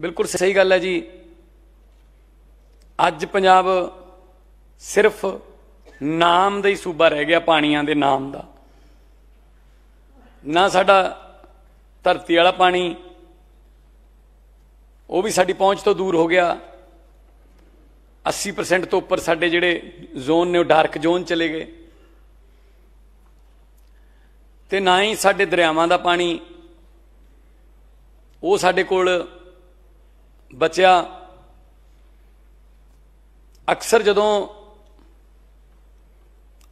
ਬਿਲਕੁਲ ਸਹੀ ਗੱਲ ਹੈ ਜੀ ਅੱਜ ਪੰਜਾਬ ਸਿਰਫ ਨਾਮ ਦਾ ਹੀ ਸੂਬਾ ਰਹਿ ਗਿਆ ਪਾਣੀਆਂ ਦੇ ਨਾਮ ਦਾ ਨਾ ਸਾਡਾ ਧਰਤੀ ਵਾਲਾ ਪਾਣੀ ਉਹ ਵੀ ਸਾਡੀ ਪਹੁੰਚ ਤੋਂ ਦੂਰ ਹੋ ਗਿਆ 80% ਤੋਂ ਉੱਪਰ ਸਾਡੇ ਜਿਹੜੇ ਜ਼ੋਨ ਨੇ ਉਹ ਡਾਰਕ ਜ਼ੋਨ ਚਲੇ ਗਏ ਤੇ ਨਾ ਹੀ ਸਾਡੇ ਦਰਿਆਵਾਂ ਦਾ ਪਾਣੀ ਉਹ ਸਾਡੇ ਕੋਲ ਬੱਚਿਆ ਅਕਸਰ ਜਦੋਂ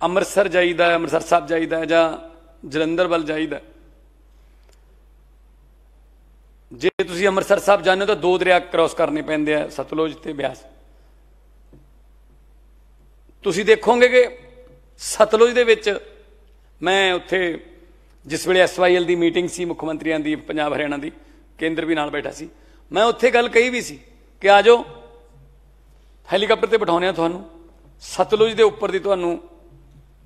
ਅੰਮ੍ਰਿਤਸਰ ਜਾਈਦਾ ਹੈ ਅੰਮ੍ਰਿਤਸਰ ਸਾਹਿਬ ਜਾਈਦਾ ਹੈ ਜਾਂ ਜਲੰਧਰ ਵੱਲ ਜਾਈਦਾ ਜੇ ਤੁਸੀਂ ਅੰਮ੍ਰਿਤਸਰ ਸਾਹਿਬ ਜਾਣੇ ਹੋ ਤਾਂ ਦੋ ਦਰਿਆ ਕ੍ਰਾਸ ਕਰਨੇ ਪੈਂਦੇ ਆ ਸਤਲੁਜ ਤੇ ਬਿਆਸ ਤੁਸੀਂ ਦੇਖੋਗੇ ਕਿ ਸਤਲੁਜ ਦੇ ਵਿੱਚ ਮੈਂ ਉੱਥੇ ਜਿਸ ਵੇਲੇ ਐਸਵਾਈਐਲ ਦੀ ਮੀਟਿੰਗ ਸੀ ਮੁੱਖ ਮੰਤਰੀਆਂ ਦੀ ਪੰਜਾਬ ਹਰਿਆਣਾ ਦੀ ਕੇਂਦਰ ਵੀ ਨਾਲ ਬੈਠਾ ਸੀ ਮੈਂ ਉੱਥੇ ਗੱਲ ਕਹੀ ਵੀ ਸੀ ਕਿ ਆ ਜਾਓ ਹੈਲੀਕਾਪਟਰ ਤੇ ਬਿਠਾਉਨੇ ਆ ਤੁਹਾਨੂੰ ਸਤਲੁਜ ਦੇ ਉੱਪਰ ਦੀ ਤੁਹਾਨੂੰ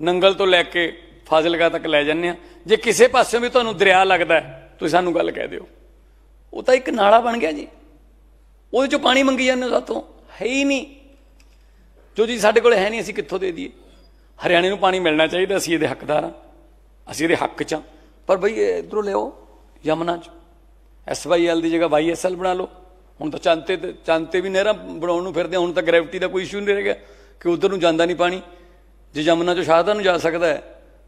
ਨੰਗਲ ਤੋਂ ਲੈ ਕੇ ਫਾਜ਼ਿਲਗਾ ਤੱਕ ਲੈ ਜਾਂਦੇ ਆ ਜੇ ਕਿਸੇ ਪਾਸੇ ਵੀ ਤੁਹਾਨੂੰ ਦਰਿਆ ਲੱਗਦਾ ਤੁਸੀਂ ਸਾਨੂੰ ਗੱਲ ਕਹਿ ਦਿਓ ਉਹ ਤਾਂ ਇੱਕ ਨਾਲਾ ਬਣ ਗਿਆ ਜੀ ਉਹਦੇ ਚੋਂ ਪਾਣੀ ਮੰਗੀ ਜਾਂਦੇ ਸਾਥੋਂ ਹੈ ਹੀ ਨਹੀਂ ਜੋ ਜੀ ਸਾਡੇ ਕੋਲ ਹੈ ਨਹੀਂ ਅਸੀਂ ਕਿੱਥੋਂ ਦੇ ਦਈਏ ਹਰਿਆਣੇ ਨੂੰ ਪਾਣੀ ਮਿਲਣਾ ਚਾਹੀਦਾ ਅਸੀਂ ਇਹਦੇ ਹੱਕਦਾਰ ਆ ਅਸੀਂ ਇਹਦੇ ਹੱਕ 'ਚ ਪਰ ਬਈ ਇਧਰੋਂ ਲਿਓ ਯਮਨਾ 'ਚ ਐਲ ਦੀ ਜਗ੍ਹਾ ਐਲ ਬਣਾ ਲਓ ਹੁਣ ਤਾਂ ਚੰਦ ਤੇ ਚੰਦ ਤੇ ਵੀ ਨਹਿਰਾਂ ਬਣਾਉਣ ਨੂੰ ਫਿਰਦੇ ਹੁਣ ਤਾਂ ਗ੍ਰੈਵਿਟੀ ਦਾ ਕੋਈ ਇਸ਼ੂ ਨਹੀਂ ਰਹਿ ਗਿਆ ਕਿ ਉਧਰ ਨੂੰ ਜਾਂਦਾ ਨਹੀਂ ਪਾਣੀ ਜੇ ਜਮਨਾ ਚੋਂ ਸ਼ਾਹਦਾ ਨੂੰ ਜਾ ਸਕਦਾ ਹੈ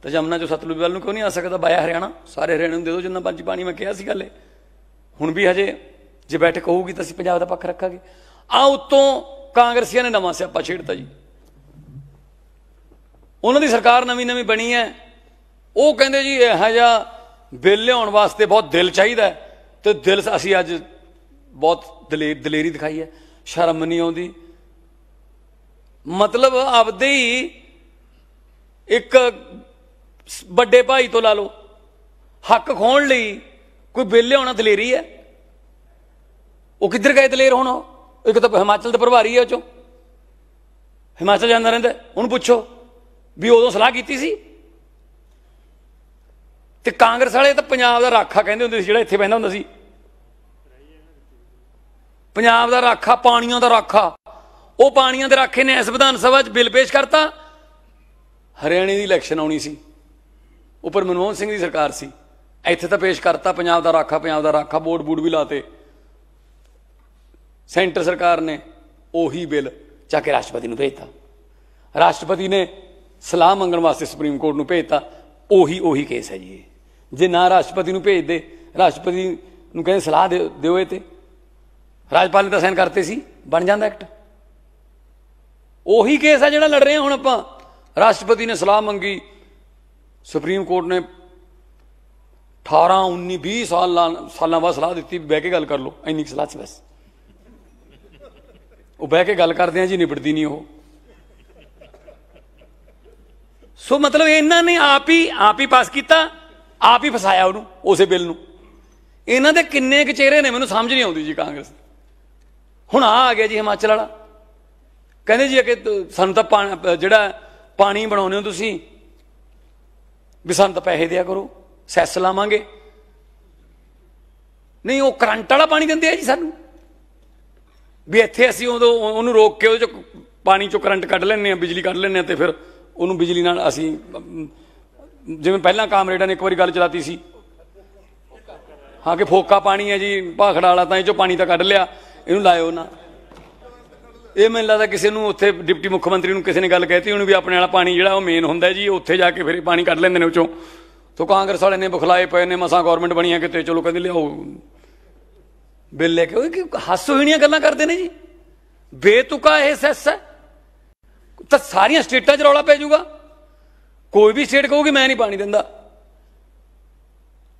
ਤਾਂ ਜਮਨਾ ਚੋਂ ਸਤਲੁਜ ਵੱਲ ਨੂੰ ਕਿਉਂ ਨਹੀਂ ਆ ਸਕਦਾ ਬਾਇਆ ਹਰਿਆਣਾ ਸਾਰੇ ਹਰਿਆਣੇ ਨੂੰ ਦੇ ਦਿਓ ਜਿੰਨਾ ਪੰਜ ਪਾਣੀ ਮੈਂ ਕਿਹਾ ਸੀ ਗੱਲ ਹੁਣ ਵੀ ਹਜੇ ਜੇ ਬੈਠਕ ਹੋਊਗੀ ਤਾਂ ਅਸੀਂ ਪੰਜਾਬ ਦਾ ਪੱਖ ਰੱਖਾਂਗੇ ਆ ਉਤੋਂ ਕਾਂਗਰਸੀਆਂ ਨੇ ਨਵਾਂ ਸਿਆਪਾ ਛੇੜਤਾ ਜੀ ਉਹਨਾਂ ਦੀ ਸਰਕਾਰ ਨਵੀਂ ਨਵੀਂ ਬਣੀ ਹੈ ਉਹ ਕਹਿੰਦੇ ਜੀ ਇਹ ਹਜਾ ਬਿੱਲ ਲਿਆਉਣ ਵਾਸਤੇ ਬਹੁਤ ਦਿਲ ਚਾਹੀਦਾ ਹੈ ਤੇ ਦਿਲ ਅਸੀਂ ਅੱਜ ਬਹੁਤ ਦਲੇਰ ਦਲੇਰੀ ਦਿਖਾਈ ਹੈ ਸ਼ਰਮ ਨਹੀਂ ਆਉਂਦੀ ਮਤਲਬ ਆਪਦੇ ਹੀ ਇੱਕ ਵੱਡੇ ਭਾਈ ਤੋਂ ਲਾ ਲਓ ਹੱਕ ਖੋਣ ਲਈ ਕੋਈ ਬਿੱਲ ਲਿਆਉਣਾ ਦਲੇਰੀ ਹੈ ਉਹ ਕਿੱਧਰ ਗਏ ਦਲੇਰ ਹੁਣ ਇੱਕ ਤਾਂ ਹਿਮਾਚਲ ਦੇ ਪ੍ਰਭਾਰੀ ਹੈ ਉਹ ਚੋਂ ਹਿਮਾਚਲ ਜਾਂਦਾ ਰਹਿੰਦਾ ਉਹਨੂੰ ਪੁੱਛੋ ਵੀ ਉਦੋਂ ਸਲਾਹ ਕੀਤੀ ਸੀ ਤੇ ਕਾਂਗਰਸ ਵਾਲੇ ਤਾਂ ਪੰਜਾਬ ਦਾ ਰਾਖਾ ਕਹਿੰਦੇ ਹੁੰਦੇ ਸੀ ਜਿਹੜਾ ਇੱਥੇ ਬੈਠਾ ਹੁੰਦਾ ਸੀ ਪੰਜਾਬ ਦਾ ਰਾਖਾ ਪਾਣੀਆਂ ਦਾ ਰਾਖਾ ਉਹ ਪਾਣੀਆਂ ਦੇ ਰਾਖੇ ਨੇ ਇਸ ਵਿਧਾਨ ਸਭਾ 'ਚ ਬਿੱਲ ਪੇਸ਼ ਕਰਤਾ ਹਰਿਆਣੇ ਦੀ ਇਲੈਕਸ਼ਨ ਆਉਣੀ ਸੀ ਉੱਪਰ ਮਨਮੋਹਨ ਸਿੰਘ ਦੀ ਸਰਕਾਰ ਸੀ ਇੱਥੇ ਤਾਂ ਪੇਸ਼ ਕਰਤਾ ਪੰਜਾਬ ਦਾ ਰਾਖਾ ਪੰਜਾਬ ਦਾ ਰਾਖਾ ਬੋਰਡ ਬੂਡ ਵੀ ਲਾਤੇ ਸੈਂਟਰ ਸਰਕਾਰ ਨੇ ਉਹੀ ਬਿੱਲ ਚਾ ਕੇ ਰਾਸ਼ਟਰਪਤੀ ਨੂੰ ਭੇਜਤਾ ਰਾਸ਼ਟਰਪਤੀ ਨੇ ਸਲਾਹ ਮੰਗਣ ਵਾਸਤੇ ਸੁਪਰੀਮ ਕੋਰਟ ਨੂੰ ਭੇਜਤਾ ਉਹੀ ਉਹੀ ਕੇਸ ਹੈ ਜੀ ਜੇ ਨਾ ਰਾਸ਼ਟਰਪਤੀ ਨੂੰ ਭੇਜ ਦੇ ਰਾਸ਼ਟਰਪਤੀ ਨੂੰ ਕਹਿੰਦੇ ਸਲਾਹ ਦਿਓ ਇਹ ਤੇ ਰਾਜਪਾਲ ਨੇ ਤਾਂ ਸਾਈਨ ਕਰਤੇ ਸੀ ਬਣ ਜਾਂਦਾ ਐਕਟ ਉਹੀ ਕੇਸ ਆ ਜਿਹੜਾ ਲੜ ਰਹੇ ਆ ਹੁਣ ਆਪਾਂ ਰਾਸ਼ਟਰਪਤੀ ਨੇ ਸਲਾਹ ਮੰਗੀ ਸੁਪਰੀਮ ਕੋਰਟ ਨੇ 18 19 20 ਸਾਲਾਂ ਸਾਲਾਂ ਬਾਅਦ ਸਲਾਹ ਦਿੱਤੀ ਬਹਿ ਕੇ ਗੱਲ ਕਰ ਲਓ ਇੰਨੀ ਸਲਾਹ ਚ ਬਸ ਉਹ ਬਹਿ ਕੇ ਗੱਲ ਕਰਦੇ ਆ ਜੀ ਨਿਬੜਦੀ ਨਹੀਂ ਉਹ ਸੋ ਮਤਲਬ ਇਹਨਾਂ ਨੇ ਆਪ ਹੀ ਆਪ ਹੀ ਪਾਸ ਕੀਤਾ ਆਪ ਹੀ ਫਸਾਇਆ ਉਹਨੂੰ ਉਸੇ ਬਿੱਲ ਨੂੰ ਇਹਨਾਂ ਦੇ ਕਿੰਨੇ ਕੁ ਚਿਹਰੇ ਨੇ ਮੈਨੂੰ ਸਮਝ ਨਹੀਂ ਆਉਂਦੀ ਜੀ ਕਾਂਗਰਸ ਹੁਣ ਆ ਆ ਗਿਆ ਜੀ ਹਿਮਾਚਲ ਵਾਲਾ ਕਹਿੰਦੇ ਜੀ ਕਿ ਸਾਨੂੰ ਤਾਂ ਜਿਹੜਾ ਪਾਣੀ ਬਣਾਉਨੇ ਹੋ ਤੁਸੀਂ ਵੀ ਸਾਨੂੰ ਤਾਂ ਪੈਸੇ ਦਿਆ ਕਰੋ ਸੈਸ ਲਾਵਾਂਗੇ ਨਹੀਂ ਉਹ ਕਰੰਟ ਵਾਲਾ ਪਾਣੀ ਦਿੰਦੇ ਆ ਜੀ ਸਾਨੂੰ ਵੀ ਇੱਥੇ ਅਸੀਂ ਉਦੋਂ ਉਹਨੂੰ ਰੋਕ ਕੇ ਉਹਦੇ ਚ ਪਾਣੀ ਚੋਂ ਕਰੰਟ ਕੱਢ ਲੈਣੇ ਆ ਬਿਜਲੀ ਕੱਢ ਲੈਣੇ ਆ ਤੇ ਫਿਰ ਉਹਨੂੰ ਬਿਜਲੀ ਨਾਲ ਅਸੀਂ ਜਿਵੇਂ ਪਹਿਲਾਂ ਕਾਮਰੇਡਾਂ ਨੇ ਇੱਕ ਵਾਰੀ ਗੱਲ ਚਲਾਤੀ ਸੀ ਹਾਂ ਕਿ ਫੋਕਾ ਪਾਣੀ ਹੈ ਜੀ ਭਾਖੜਾ ਵਾਲਾ ਤਾਂ ਇਹ ਚੋਂ ਪਾਣੀ ਤਾਂ ਕੱਢ ਲਿਆ ਇਹਨੂੰ ਲਾਇਓ ਨਾ ਇਹ ਮੈਨੂੰ ਲੱਗਦਾ ਕਿਸੇ ਨੂੰ ਉੱਥੇ ਡਿਪਟੀ ਮੁੱਖ ਮੰਤਰੀ ਨੂੰ ਕਿਸੇ ਨੇ ਗੱਲ ਕਹਿਤੀ ਉਹਨੂੰ ਵੀ ਆਪਣੇ ਵਾਲਾ ਪਾਣੀ ਜਿਹੜਾ ਉਹ ਮੇਨ ਹੁੰਦਾ ਜੀ ਉੱਥੇ ਜਾ ਕੇ ਫਿਰ ਪਾਣੀ ਕੱਢ ਲੈਂਦੇ ਨੇ ਉਚੋਂ ਤੋਂ ਕਾਂਗਰਸ ਵਾਲੇ ਨੇ ਬਖਲਾਏ ਪਏ ਨੇ ਮਸਾਂ ਗਵਰਨਮੈਂਟ ਬਣੀ ਹੈ ਕਿਤੇ ਚਲੋ ਕਹਿੰਦੇ ਲਿਆਓ ਬਿੱਲ ਲੈ ਕੇ ਹੱਸੋ ਕਿ ਗੱਲਾਂ ਕਰਦੇ ਨੇ ਜੀ ਬੇਤੁਕਾ ਇਹ ਸੱਸ ਹੈ ਤਾਂ ਸਾਰੀਆਂ ਸਟੇਟਾਂ 'ਚ ਰੌਲਾ ਪੈ ਜਾਊਗਾ ਕੋਈ ਵੀ ਸਟੇਟ ਕਹੂਗੀ ਮੈਂ ਨਹੀਂ ਪਾਣੀ ਦਿੰਦਾ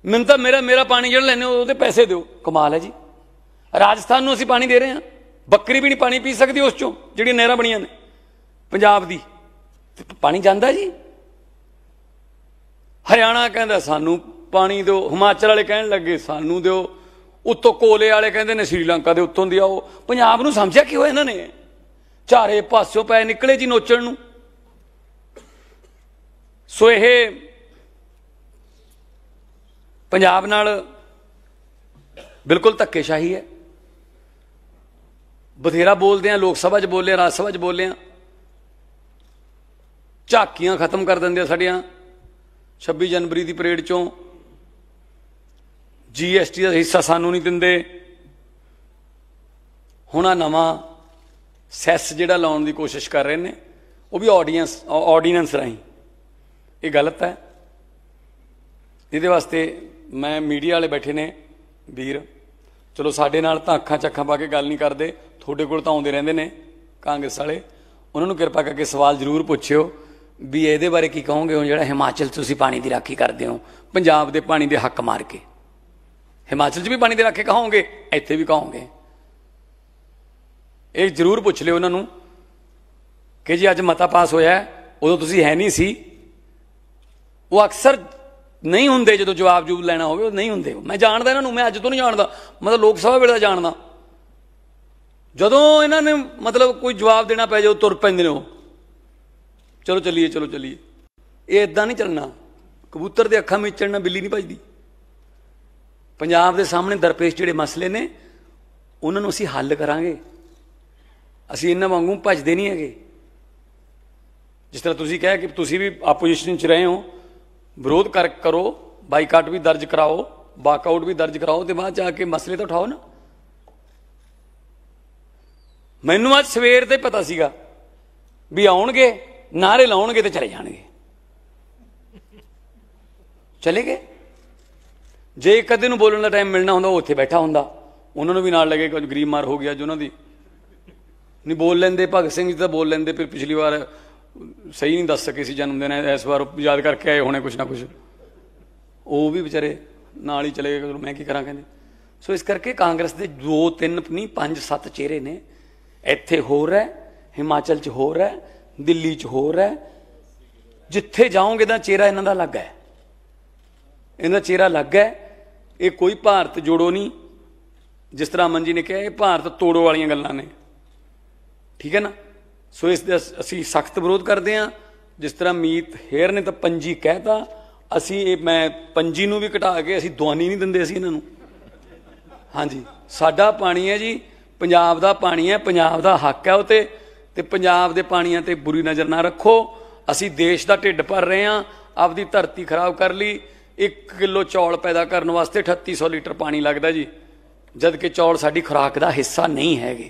ਮੈਨੂੰ ਤਾਂ ਮੇਰਾ ਮੇਰਾ ਪਾਣੀ ਜਿਹੜਾ ਲੈਣੇ ਉਹਦੇ ਪੈਸੇ ਦਿਓ ਕਮਾਲ ਹੈ ਜੀ ਰਾਜਸਥਾਨ ਨੂੰ ਅਸੀਂ ਪਾਣੀ ਦੇ ਰਹੇ ਹਾਂ ਬੱਕਰੀ ਵੀ ਨਹੀਂ ਪਾਣੀ ਪੀ ਸਕਦੀ ਉਸ ਚੋਂ ਜਿਹੜੀਆਂ ਨਹਿਰਾਂ ਬਣੀਆਂ ਨੇ ਪੰਜਾਬ ਦੀ ਪਾਣੀ ਜਾਂਦਾ ਜੀ ਹਰਿਆਣਾ ਕਹਿੰਦਾ ਸਾਨੂੰ ਪਾਣੀ ਦਿਓ ਹਿਮਾਚਲ ਵਾਲੇ ਕਹਿਣ ਲੱਗੇ ਸਾਨੂੰ ਦਿਓ ਉੱਤੋਂ ਕੋਲੇ ਵਾਲੇ ਕਹਿੰਦੇ ਨੇ ਸ਼੍ਰੀਲੰਕਾ ਦੇ ਉੱਤੋਂ ਦੀ ਆਓ ਪੰਜਾਬ ਨੂੰ ਸਮਝਿਆ ਹੋਇਆ ਇਹਨਾਂ ਨੇ ਚਾਰੇ ਪਾਸਿਓਂ ਪੈ ਨਿਕਲੇ ਜੀ ਨੋਚਣ ਨੂੰ ਸੋ ਇਹ ਪੰਜਾਬ ਨਾਲ ਬਿਲਕੁਲ ਧੱਕੇਸ਼ਾਹੀ ਹੈ ਬਥੇਰਾ ਬੋਲਦੇ ਆ ਲੋਕ ਸਭਾ 'ਚ ਬੋਲੇ ਰਾਜ ਸਭਾ 'ਚ ਬੋਲੇ ਆ ਝਾਕੀਆਂ ਖਤਮ ਕਰ ਦਿੰਦੇ ਆ ਸਾਡੀਆਂ 26 ਜਨਵਰੀ ਦੀ ਪਰੇਡ 'ਚੋਂ ਜੀਐਸਟੀ ਦਾ ਹਿੱਸਾ ਸਾਨੂੰ ਨਹੀਂ ਦਿੰਦੇ ਹੁਣ ਆ ਨਵਾਂ ਸੈਸ ਜਿਹੜਾ ਲਾਉਣ ਦੀ ਕੋਸ਼ਿਸ਼ ਕਰ ਰਹੇ ਨੇ ਉਹ ਵੀ ਆਡੀਅנס ਆਰਡੀਨੈਂਸ ਰਾਹੀਂ ਇਹ ਗਲਤ ਹੈ ਇਹਦੇ ਵਾਸਤੇ ਮੈਂ ਮੀਡੀਆ ਵਾਲੇ ਬੈਠੇ ਨੇ ਵੀਰ ਚਲੋ ਸਾਡੇ ਨਾਲ ਤਾਂ ਅੱਖਾਂ ਚੱਖਾਂ ਪਾ ਕੇ ਗੱਲ ਨਹੀਂ ਕਰਦੇ ਤੁਹਾਡੇ ਕੋਲ ਤਾਂ ਆਉਂਦੇ ਰਹਿੰਦੇ ਨੇ ਕਾਂਗਰਸ ਵਾਲੇ ਉਹਨਾਂ ਨੂੰ ਕਿਰਪਾ ਕਰਕੇ ਸਵਾਲ ਜ਼ਰੂਰ ਪੁੱਛਿਓ ਵੀ ਇਹਦੇ ਬਾਰੇ ਕੀ ਕਹੋਗੇ ਹੁਣ ਜਿਹੜਾ ਹਿਮਾਚਲ ਤੁਸੀਂ ਪਾਣੀ ਦੀ ਰਾਖੀ ਕਰਦੇ ਹੋ ਪੰਜਾਬ ਦੇ ਪਾਣੀ ਦੇ ਹੱਕ ਮਾਰ ਕੇ ਹਿਮਾਚਲ 'ਚ ਵੀ ਪਾਣੀ ਦੇ ਰਾਖੇ ਕਹੋਗੇ ਇੱਥੇ ਵੀ ਕਹੋਗੇ ਇਹ ਜ਼ਰੂਰ ਪੁੱਛ ਲਿਓ ਉਹਨਾਂ ਨੂੰ ਕਿ ਜੀ ਅੱਜ ਮਤਾ ਪਾਸ ਹੋਇਆ ਉਦੋਂ ਤੁਸੀਂ ਹੈ ਨਹੀਂ ਸੀ ਉਹ ਅਕਸਰ ਨਹੀਂ ਹੁੰਦੇ ਜਦੋਂ ਜਵਾਬ ਜੂਬ ਲੈਣਾ ਹੋਵੇ ਉਹ ਨਹੀਂ ਹੁੰਦੇ ਮੈਂ ਜਾਣਦਾ ਇਹਨਾਂ ਨੂੰ ਮੈਂ ਅੱਜ ਤੋਂ ਨਹੀਂ ਜਾਣਦਾ ਮਤਲਬ ਲੋਕ ਸਭਾ ਵੇਲੇ ਜਾਣਦਾ ਜਦੋਂ ਇਹਨਾਂ ਨੇ ਮਤਲਬ ਕੋਈ ਜਵਾਬ ਦੇਣਾ ਪੈ ਜਾਓ ਤੁਰ ਪੈਂਦੇ ਨੇ ਉਹ ਚਲੋ ਚੱਲੀਏ ਚਲੋ ਚੱਲੀਏ ਇਹ ਇਦਾਂ ਨਹੀਂ ਚੱਲਣਾ ਕਬੂਤਰ ਦੇ ਅੱਖਾਂ ਵਿੱਚ ਚੜਨਾ ਬਿੱਲੀ ਨਹੀਂ ਭਜਦੀ ਪੰਜਾਬ ਦੇ ਸਾਹਮਣੇ ਦਰਪੇਸ਼ ਜਿਹੜੇ ਮਸਲੇ ਨੇ ਉਹਨਾਂ ਨੂੰ ਅਸੀਂ ਹੱਲ ਕਰਾਂਗੇ ਅਸੀਂ ਇਹਨਾਂ ਵਾਂਗੂ ਭਜਦੇ ਨਹੀਂ ਹੈਗੇ ਜਿਸ ਤਰ੍ਹਾਂ ਤੁਸੀਂ ਕਹਿਆ ਕਿ ਤੁਸੀਂ ਵੀ ਆਪੋਜੀਸ਼ਨ 'ਚ ਰਹੇ ਹੋ ਵਿਰੋਧ ਕਰ ਕਰੋ ਬਾਈਕਾਟ ਵੀ ਦਰਜ ਕਰਾਓ ਵਾਕਆਊਟ ਵੀ ਦਰਜ ਕਰਾਓ ਤੇ ਬਾਅਦ ਜਾ ਕੇ ਮਸਲੇ ਤਾਂ ਉਠਾਓ ਨਾ ਮੈਨੂੰ ਅੱਜ ਸਵੇਰ ਤੇ ਪਤਾ ਸੀਗਾ ਵੀ ਆਉਣਗੇ ਨਾਰੇ ਲਾਉਣਗੇ ਤੇ ਚਲੇ ਜਾਣਗੇ ਚਲੇ ਗਏ ਜੇ ਕਦੇ ਨੂੰ ਬੋਲਣ ਦਾ ਟਾਈਮ ਮਿਲਣਾ ਹੁੰਦਾ ਉਹ ਉੱਥੇ ਬੈਠਾ ਹੁੰਦਾ ਉਹਨਾਂ ਨੂੰ ਵੀ ਨਾਲ ਲੱਗੇ ਕੁਝ ਗਰੀਬ ਮਾਰ ਹੋ ਗਿਆ ਜੋ ਉਹਨਾਂ ਦੀ ਨਹੀਂ ਬੋਲ ਲੈਂਦੇ ਭਗਤ ਸਿੰਘ ਜੀ ਤਾਂ ਬੋਲ ਲੈਂਦੇ ਫਿਰ ਪਿਛਲੀ ਵਾਰ ਸਹੀ ਨਹੀਂ ਦੱਸ ਸਕੇ ਸੀ ਜਨਮ ਦਿਨ ਇਸ ਵਾਰ ਯਾਦ ਕਰਕੇ ਆਏ ਹੋਣੇ ਕੁਛ ਨਾ ਕੁਛ ਉਹ ਵੀ ਵਿਚਾਰੇ ਨਾਲ ਹੀ ਚਲੇ ਗਏ ਮੈਂ ਕੀ ਕਰਾਂ ਕਹਿੰਦੇ ਸੋ ਇਸ ਕਰਕੇ ਕਾਂਗਰਸ ਦੇ 2 3 ਨਹੀਂ 5 7 ਚਿਹਰੇ ਨੇ ਇੱਥੇ ਹੋਰ ਹੈ ਹਿਮਾਚਲ 'ਚ ਹੋਰ ਹੈ ਦਿੱਲੀ 'ਚ ਹੋਰ ਹੈ ਜਿੱਥੇ ਜਾਓਗੇ ਤਾਂ ਚਿਹਰਾ ਇਹਨਾਂ ਦਾ ਲੱਗ ਹੈ ਇਹਨਾਂ ਚਿਹਰਾ ਲੱਗ ਹੈ ਇਹ ਕੋਈ ਭਾਰਤ ਜੋੜੋ ਨਹੀਂ ਜਿਸ ਤਰ੍ਹਾਂ ਮਨਜੀ ਨੇ ਕਿਹਾ ਇਹ ਭਾਰਤ ਤੋੜੋ ਵਾਲੀਆਂ ਗੱਲਾਂ ਨੇ ਠੀਕ ਹੈ ਨਾ ਸੋ ਇਸ ਦਾ ਅਸੀਂ ਸਖਤ ਵਿਰੋਧ ਕਰਦੇ ਹਾਂ ਜਿਸ ਤਰ੍ਹਾਂ ਮੀਤ ਹੇਰ ਨੇ ਤਾਂ ਪੰਜੀ ਕਹਿਤਾ ਅਸੀਂ ਇਹ ਮੈਂ ਪੰਜੀ ਨੂੰ ਵੀ ਘਟਾ ਕੇ ਅਸੀਂ ਦੁਆਨੀ ਨਹੀਂ ਦਿੰਦੇ ਸੀ ਇਹਨਾਂ ਨੂੰ ਹਾਂਜੀ ਸਾਡਾ ਪਾਣੀ ਹੈ ਜੀ ਪੰਜਾਬ ਦਾ ਪਾਣੀ ਹੈ ਪੰਜਾਬ ਦਾ ਹੱਕ ਹੈ ਉਹ ਤੇ ਤੇ ਪੰਜਾਬ ਦੇ ਪਾਣੀਆਂ ਤੇ ਬੁਰੀ ਨਜ਼ਰ ਨਾ ਰੱਖੋ ਅਸੀਂ ਦੇਸ਼ ਦਾ ਢਿੱਡ ਭਰ ਰਹੇ ਹਾਂ ਆਪਦੀ ਧਰਤੀ ਖਰਾਬ ਕਰ ਲਈ 1 ਕਿਲੋ ਚੌਲ ਪੈਦਾ ਕਰਨ ਵਾਸਤੇ 3800 ਲੀਟਰ ਪਾਣੀ ਲੱਗਦਾ ਜੀ ਜਦ ਕਿ ਚੌਲ ਸਾਡੀ ਖੁਰਾਕ ਦਾ ਹਿੱਸਾ ਨਹੀਂ ਹੈਗੇ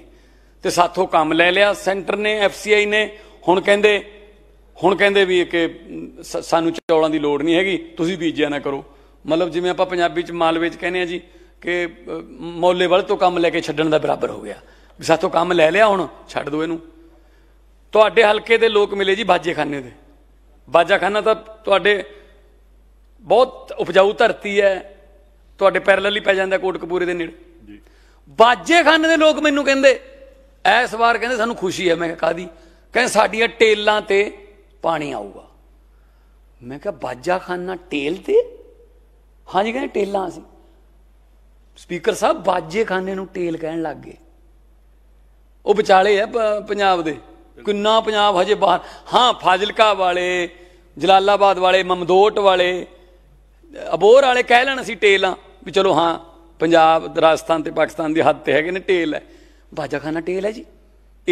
ਤੇ ਸਾਥੋਂ ਕੰਮ ਲੈ ਲਿਆ ਸੈਂਟਰ ਨੇ ਐਫਸੀਆਈ ਨੇ ਹੁਣ ਕਹਿੰਦੇ ਹੁਣ ਕਹਿੰਦੇ ਵੀ ਕਿ ਸਾਨੂੰ ਚੌਲਾਂ ਦੀ ਲੋੜ ਨਹੀਂ ਹੈਗੀ ਤੁਸੀਂ ਬੀਜਿਆ ਨਾ ਕਰੋ ਮਤਲਬ ਜਿਵੇਂ ਆਪਾਂ ਪੰਜਾਬੀ ਚ ਮਾਲ ਵਿੱਚ ਕਹਿੰਦੇ ਆ ਜੀ ਕਿ ਮੌਲੇ ਵੱਲ ਤੋਂ ਕੰਮ ਲੈ ਕੇ ਛੱਡਣ ਦਾ ਬਰਾਬਰ ਹੋ ਗਿਆ ਵੀ ਸਾਥੋਂ ਕੰਮ ਲੈ ਲਿਆ ਹੁਣ ਛੱਡ ਦਿਓ ਇਹਨੂੰ ਤੁਹਾਡੇ ਹਲਕੇ ਦੇ ਲੋਕ ਮਿਲੇ ਜੀ ਬਾਜੇਖਾਨੇ ਦੇ ਬਾਜਾਖਾਨਾ ਤਾਂ ਤੁਹਾਡੇ ਬਹੁਤ ਉਪਜਾਊ ਧਰਤੀ ਹੈ ਤੁਹਾਡੇ ਪੈਰਲਲ ਹੀ ਪੈ ਜਾਂਦਾ ਕੋਟਕਪੂਰੇ ਦੇ ਨੇੜੇ ਜੀ ਬਾਜੇਖਾਨੇ ਦੇ ਲੋਕ ਮੈਨੂੰ ਕਹਿੰਦੇ ਐਸ ਵਾਰ ਕਹਿੰਦੇ ਸਾਨੂੰ ਖੁਸ਼ੀ ਹੈ ਮੈਂ ਕਿਹਾ ਕਾਦੀ ਕਹਿੰਦੇ ਸਾਡੀਆਂ ਟੇਲਾਂ ਤੇ ਪਾਣੀ ਆਊਗਾ ਮੈਂ ਕਿਹਾ ਬਾਜਾ ਖਾਨਾ ਟੇਲ ਤੇ ਹਾਂਜੀ ਕਹਿੰਦੇ ਟੇਲਾਂ ਅਸੀਂ ਸਪੀਕਰ ਸਾਹਿਬ ਬਾਜੇ ਖਾਨੇ ਨੂੰ ਟੇਲ ਕਹਿਣ ਲੱਗ ਗਏ ਉਹ ਵਿਚਾਲੇ ਆ ਪੰਜਾਬ ਦੇ ਕਿੰਨਾ ਪੰਜਾਬ ਹਜੇ ਬਾਹਰ ਹਾਂ ਫਾਜ਼ਿਲਕਾ ਵਾਲੇ ਜਲਾਲਾਬਾਦ ਵਾਲੇ ਮਮਦੋਟ ਵਾਲੇ ਅਬੋਰ ਵਾਲੇ ਕਹਿ ਲੈਣ ਅਸੀਂ ਟੇਲਾਂ ਵੀ ਚਲੋ ਹਾਂ ਪੰਜਾਬ ਰਾਜਸਥਾਨ ਤੇ ਪਾਕਿਸਤਾਨ ਦੀ ਹੱਦ ਤੇ ਹੈਗੇ ਨੇ ਟੇਲ ਹੈ ਬਾਜਾ ਖਾਨਾ ਟੇਲ ਹੈ ਜੀ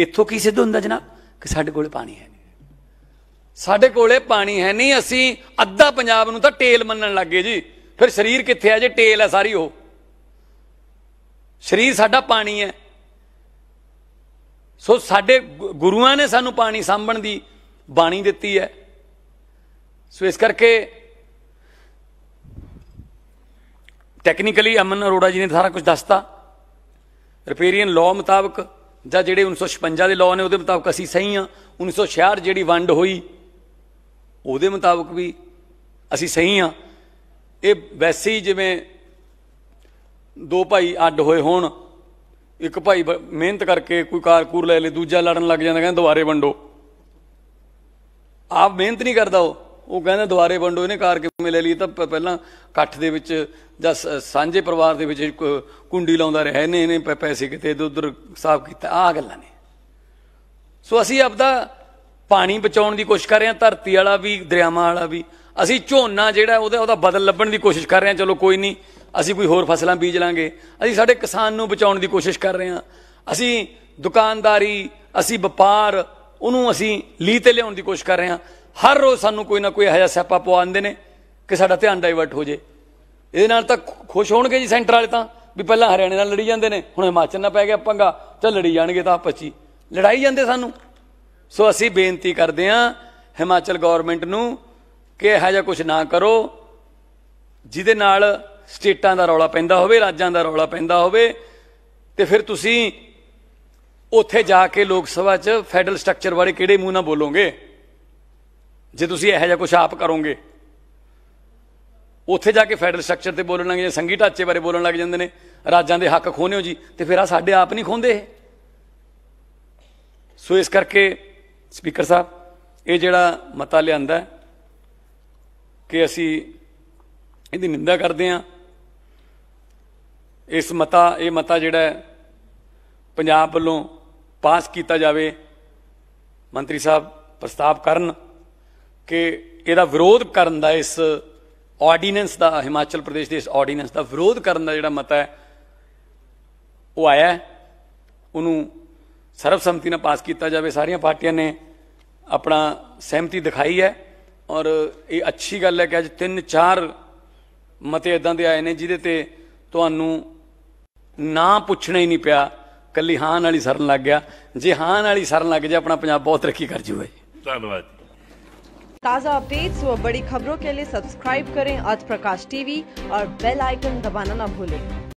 ਇੱਥੋਂ ਕੀ ਸਿੱਧ ਹੁੰਦਾ ਜਨਾਬ ਕਿ ਸਾਡੇ ਕੋਲੇ ਪਾਣੀ ਹੈ ਸਾਡੇ ਕੋਲੇ ਪਾਣੀ ਹੈ ਨਹੀਂ ਅਸੀਂ ਅੱਧਾ ਪੰਜਾਬ ਨੂੰ ਤਾਂ ਟੇਲ ਮੰਨਣ ਲੱਗੇ ਜੀ ਫਿਰ ਸਰੀਰ ਕਿੱਥੇ ਹੈ ਜੇ ਟੇਲ ਹੈ ਸਾਰੀ ਉਹ ਸਰੀਰ ਸਾਡਾ ਪਾਣੀ ਹੈ ਸੋ ਸਾਡੇ ਗੁਰੂਆਂ ਨੇ ਸਾਨੂੰ ਪਾਣੀ ਸਾਂਭਣ ਦੀ ਬਾਣੀ ਦਿੱਤੀ ਹੈ ਸੋ ਇਸ ਕਰਕੇ ਟੈਕਨੀਕਲੀ ਅਮਨ ਅਰੋੜਾ ਜੀ ਨੇ ਸਾਰਾ ਕੁਝ ਦੱਸਤਾ ਰਿਪੇਰੀਅਨ ਲਾਅ ਮੁਤਾਬਕ ਜਾਂ ਜਿਹੜੇ 1956 ਦੇ ਲਾਅ ਨੇ ਉਹਦੇ ਮੁਤਾਬਕ ਅਸੀਂ ਸਹੀ ਆ 1966 ਜਿਹੜੀ ਵੰਡ ਹੋਈ ਉਹਦੇ ਮੁਤਾਬਕ ਵੀ ਅਸੀਂ ਸਹੀ ਆ ਇਹ ਵੈਸੇ ਹੀ ਜਿਵੇਂ ਦੋ ਭਾਈ ਅੱਡ ਹੋਏ ਹੋਣ ਇੱਕ ਭਾਈ ਮਿਹਨਤ ਕਰਕੇ ਕੋਈ ਕਾਰਕੂਰ ਲੈ ਲੇ ਦੂਜਾ ਲੜਨ ਲੱਗ ਜਾਂਦਾ ਕਹਿੰਦਾ ਦੁਬਾਰੇ ਵੰਡੋ ਆਪ ਮਿਹਨਤ ਨਹੀਂ ਕਰਦਾ ਉਹ ਉਹ ਕਹਿੰਦੇ ਦੁਆਰੇ ਵੰਡੋ ਇਹਨੇ ਕਾਰ ਕਿਵੇਂ ਲੈ ਲਈ ਤਾਂ ਪਹਿਲਾਂ ਇਕੱਠ ਦੇ ਵਿੱਚ ਜਾਂ ਸਾਂਝੇ ਪਰਿਵਾਰ ਦੇ ਵਿੱਚ ਕੁੰਡੀ ਲਾਉਂਦਾ ਰਿਹਾ ਇਹਨੇ ਇਹਨੇ ਪੈਸੇ ਕਿਤੇ ਇਧਰ ਉਧਰ ਸਾਫ਼ ਕੀਤਾ ਆਹ ਗੱਲਾਂ ਨੇ ਸੋ ਅਸੀਂ ਆਪਦਾ ਪਾਣੀ ਬਚਾਉਣ ਦੀ ਕੋਸ਼ਿਸ਼ ਕਰ ਰਹੇ ਹਾਂ ਧਰਤੀ ਵਾਲਾ ਵੀ ਦਰਿਆਵਾਂ ਵਾਲਾ ਵੀ ਅਸੀਂ ਝੋਨਾ ਜਿਹੜਾ ਉਹਦਾ ਉਹਦਾ ਬਦਲ ਲੱਭਣ ਦੀ ਕੋਸ਼ਿਸ਼ ਕਰ ਰਹੇ ਹਾਂ ਚਲੋ ਕੋਈ ਨਹੀਂ ਅਸੀਂ ਕੋਈ ਹੋਰ ਫਸਲਾਂ ਬੀਜ ਲਾਂਗੇ ਅਸੀਂ ਸਾਡੇ ਕਿਸਾਨ ਨੂੰ ਬਚਾਉਣ ਦੀ ਕੋਸ਼ਿਸ਼ ਕਰ ਰਹੇ ਹਾਂ ਅਸੀਂ ਦੁਕਾਨਦਾਰੀ ਅਸੀਂ ਵਪਾਰ ਉਹਨੂੰ ਅਸੀਂ ਲੀਤੇ ਤੇ ਲਿਆਉਣ ਦੀ ਕੋਸ਼ਿਸ਼ ਕਰ ਰਹੇ ਹਾਂ ਹਰ ਰੋਜ਼ ਸਾਨੂੰ ਕੋਈ ਨਾ ਕੋਈ ਹਜਾ ਸਿਆਪਾ ਪਵਾਉਂਦੇ ਨੇ ਕਿ ਸਾਡਾ ਧਿਆਨ ਡਾਈਵਰਟ ਹੋ ਜੇ ਇਹਦੇ ਨਾਲ ਤਾਂ ਖੁਸ਼ ਹੋਣਗੇ ਜੀ ਸੈਂਟਰ ਵਾਲੇ ਤਾਂ ਵੀ ਪਹਿਲਾਂ ਹਰਿਆਣੇ ਨਾਲ ਲੜੀ ਜਾਂਦੇ ਨੇ ਹੁਣ ਹਿਮਾਚਲ ਨਾਲ ਪੈ ਗਿਆ ਪੰਗਾ ਚੱਲ ਲੜੀ ਜਾਣਗੇ ਤਾਂ 25 ਲੜਾਈ ਜਾਂਦੇ ਸਾਨੂੰ ਸੋ ਅਸੀਂ ਬੇਨਤੀ ਕਰਦੇ ਆਂ ਹਿਮਾਚਲ ਗਵਰਨਮੈਂਟ ਨੂੰ ਕਿ ਇਹ ਜਿਹਾ ਕੁਝ ਨਾ ਕਰੋ ਜਿਹਦੇ ਨਾਲ ਸਟੇਟਾਂ ਦਾ ਰੌਲਾ ਪੈਂਦਾ ਹੋਵੇ ਰਾਜਾਂ ਦਾ ਰੌਲਾ ਪੈਂਦਾ ਹੋਵੇ ਤੇ ਫਿਰ ਤੁਸੀਂ ਉੱਥੇ ਜਾ ਕੇ ਲੋਕ ਸਭਾ 'ਚ ਫੈਡਰਲ ਸਟਰਕਚਰ ਬਾਰੇ ਕਿਹੜੇ ਮੂੰਹ ਨਾਲ ਬੋਲੋਗੇ ਜੇ ਤੁਸੀਂ ਇਹੋ ਜਿਹਾ ਕੁਝ ਆਪ ਕਰੋਗੇ ਉੱਥੇ ਜਾ ਕੇ ਫੈਡਰਲ ਸਟਰਕਚਰ ਤੇ ਬੋਲਣ ਲੱਗ ਜਾਂ ਸੰਗੀ ਢਾਂਚੇ ਬਾਰੇ ਬੋਲਣ ਲੱਗ ਜਾਂਦੇ ਨੇ ਰਾਜਾਂ ਦੇ ਹੱਕ ਖੋਹਨੇ ਹੋ ਜੀ ਤੇ ਫਿਰ ਆ ਸਾਡੇ ਆਪ ਨਹੀਂ ਖੋਂਦੇ ਸੋ ਇਸ ਕਰਕੇ ਸਪੀਕਰ ਸਾਹਿਬ ਇਹ ਜਿਹੜਾ ਮਤਾ ਲਿਆਂਦਾ ਕਿ ਅਸੀਂ ਇਹਦੀ ਨਿੰਦਾ ਕਰਦੇ ਹਾਂ ਇਸ ਮਤਾ ਇਹ ਮਤਾ ਜਿਹੜਾ ਪੰਜਾਬ ਵੱਲੋਂ ਪਾਸ ਕੀਤਾ ਜਾਵੇ ਮੰਤਰੀ ਸਾਹਿਬ ਪ੍ਰਸਤਾਵ ਕਰਨ ਕਿ ਇਹਦਾ ਵਿਰੋਧ ਕਰਨ ਦਾ ਇਸ ਆਰਡੀਨੈਂਸ ਦਾ ਹਿਮਾਚਲ ਪ੍ਰਦੇਸ਼ ਦੇ ਇਸ ਆਰਡੀਨੈਂਸ ਦਾ ਵਿਰੋਧ ਕਰਨ ਦਾ ਜਿਹੜਾ ਮਤਾ ਹੈ ਉਹ ਆਇਆ ਉਹਨੂੰ ਸਰਬਸੰਮਤੀ ਨਾਲ ਪਾਸ ਕੀਤਾ ਜਾਵੇ ਸਾਰੀਆਂ ਪਾਰਟੀਆਂ ਨੇ ਆਪਣਾ ਸਹਿਮਤੀ ਦਿਖਾਈ ਹੈ ਔਰ ਇਹ ਅੱਛੀ ਗੱਲ ਹੈ ਕਿ ਅੱਜ ਤਿੰਨ ਚਾਰ ਮਤੇ ਇਦਾਂ ਦੇ ਆਏ ਨੇ ਜਿਹਦੇ ਤੇ ਤੁਹਾਨੂੰ ਨਾ ਪੁੱਛਣਾ ਹੀ ਨਹੀਂ ਪਿਆ ਕੱਲੀ ਹਾਂ ਨਾਲ ਹੀ ਸਰਨ ਲੱਗ ਗਿਆ ਜੇ ਹਾਂ ਨਾਲ ਹੀ ਸਰਨ ਲੱਗ ਜਾ ਆਪਣਾ ਪੰਜਾਬ ਬਹੁਤ ਤਰੱਕੀ ਕਰ ਜੂਗਾ ਧੰਨਵਾਦ ताज़ा अपडेट्स व बड़ी खबरों के लिए सब्सक्राइब करें अर्थ प्रकाश टीवी और बेल आइकन दबाना न भूलें